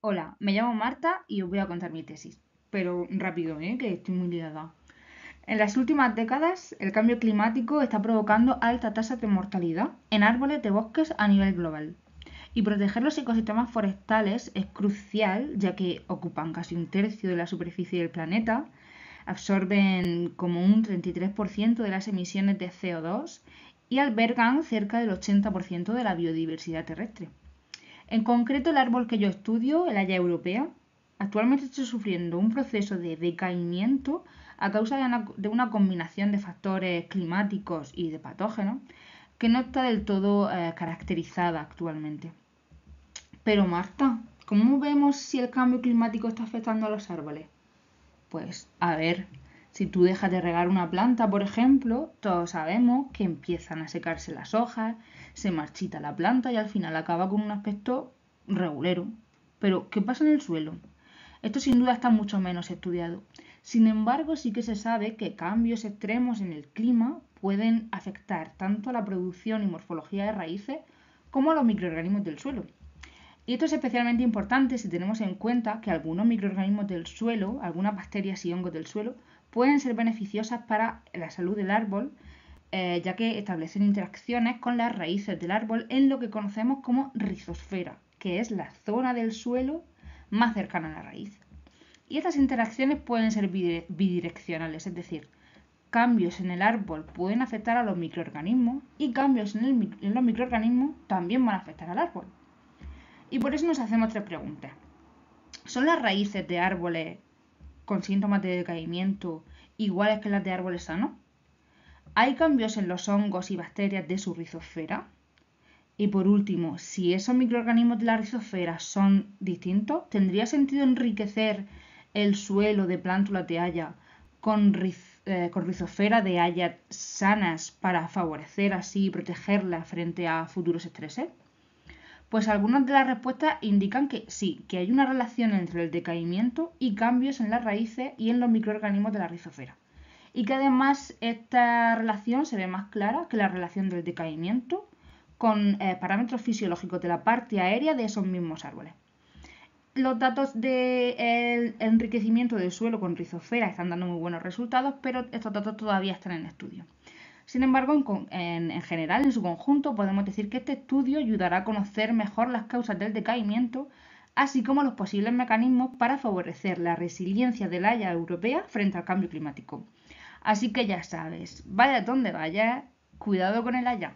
Hola, me llamo Marta y os voy a contar mi tesis. Pero rápido, ¿eh? que estoy muy liada. En las últimas décadas, el cambio climático está provocando altas tasas de mortalidad en árboles de bosques a nivel global. Y proteger los ecosistemas forestales es crucial, ya que ocupan casi un tercio de la superficie del planeta, absorben como un 33% de las emisiones de CO2 y albergan cerca del 80% de la biodiversidad terrestre. En concreto, el árbol que yo estudio, el haya europea, actualmente está sufriendo un proceso de decaimiento a causa de una, combinación de factores climáticos y de patógenos que no está del todo eh, caracterizada actualmente. Pero Marta, ¿cómo vemos si el cambio climático está afectando a los árboles? Pues, a ver, si tú dejas de regar una planta, por ejemplo, todos sabemos que empiezan a secarse las hojas, se marchita la planta y al final acaba con un aspecto regulero. Pero, ¿qué pasa en el suelo? Esto sin duda está mucho menos estudiado. Sin embargo, sí que se sabe que cambios extremos en el clima pueden afectar tanto a la producción y morfología de raíces como a los microorganismos del suelo. Y esto es especialmente importante si tenemos en cuenta que algunos microorganismos del suelo, algunas bacterias y hongos del suelo, pueden ser beneficiosas para la salud del árbol, eh, ya que establecen interacciones con las raíces del árbol en lo que conocemos como rizosfera, que es la zona del suelo más cercana a la raíz. Y estas interacciones pueden ser bidireccionales, es decir, cambios en el árbol pueden afectar a los microorganismos y cambios en los microorganismos también van a afectar al árbol. Y por eso nos hacemos tres preguntas. ¿Son las raíces de árboles con síntomas de decaimiento iguales que las de árboles sanos? ¿Hay cambios en los hongos y bacterias de su rizosfera? Y por último, si esos microorganismos de la rizosfera son distintos, ¿tendría sentido enriquecer el suelo de plántulas de haya con, eh, rizosfera de haya sanas para favorecer así y protegerla frente a futuros estreses? Pues algunas de las respuestas indican que sí, que hay una relación entre el decaimiento y cambios en las raíces y en los microorganismos de la rizofera. Y que además esta relación se ve más clara que la relación del decaimiento con eh, parámetros fisiológicos de la parte aérea de esos mismos árboles. Los datos del enriquecimiento del suelo con rizosfera están dando muy buenos resultados, pero estos datos todavía están en estudio. Sin embargo, en, general, en su conjunto, podemos decir que este estudio ayudará a conocer mejor las causas del decaimiento, así como los posibles mecanismos para favorecer la resiliencia del haya europea frente al cambio climático. Así que ya sabes, vaya donde vaya, cuidado con el haya.